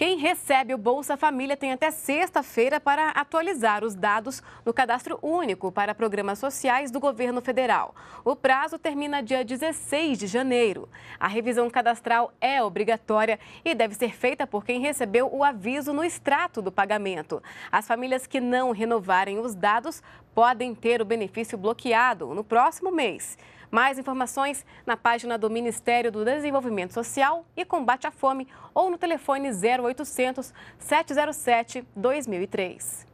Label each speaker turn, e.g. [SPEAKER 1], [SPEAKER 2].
[SPEAKER 1] Quem recebe o Bolsa Família tem até sexta-feira para atualizar os dados no cadastro único para programas sociais do governo federal. O prazo termina dia 16 de janeiro. A revisão cadastral é obrigatória e deve ser feita por quem recebeu o aviso no extrato do pagamento. As famílias que não renovarem os dados podem ter o benefício bloqueado no próximo mês. Mais informações na página do Ministério do Desenvolvimento Social e Combate à Fome ou no telefone 0800 707 2003.